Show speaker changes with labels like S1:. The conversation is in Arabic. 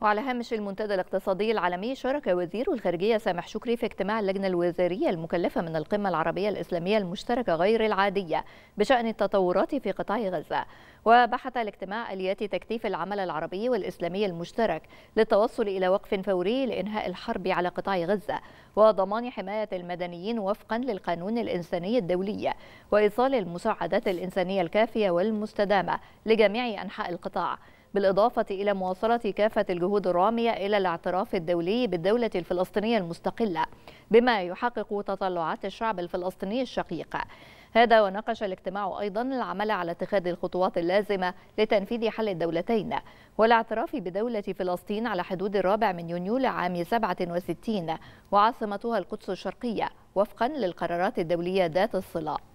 S1: وعلى هامش المنتدى الاقتصادي العالمي شارك وزير الخارجية سامح شكري في اجتماع اللجنة الوزارية المكلفة من القمة العربية الإسلامية المشتركة غير العادية بشأن التطورات في قطاع غزة وبحث الاجتماع آليات تكثيف العمل العربي والإسلامي المشترك للتوصل إلى وقف فوري لإنهاء الحرب على قطاع غزة وضمان حماية المدنيين وفقا للقانون الإنساني الدولي وإيصال المساعدات الإنسانية الكافية والمستدامة لجميع أنحاء القطاع بالإضافة إلى مواصلة كافة الجهود الرامية إلى الاعتراف الدولي بالدولة الفلسطينية المستقلة بما يحقق تطلعات الشعب الفلسطيني الشقيق هذا وناقش الاجتماع أيضا العمل على اتخاذ الخطوات اللازمة لتنفيذ حل الدولتين والاعتراف بدولة فلسطين على حدود الرابع من يونيو لعام 67 وعاصمتها القدس الشرقية وفقا للقرارات الدولية ذات الصلة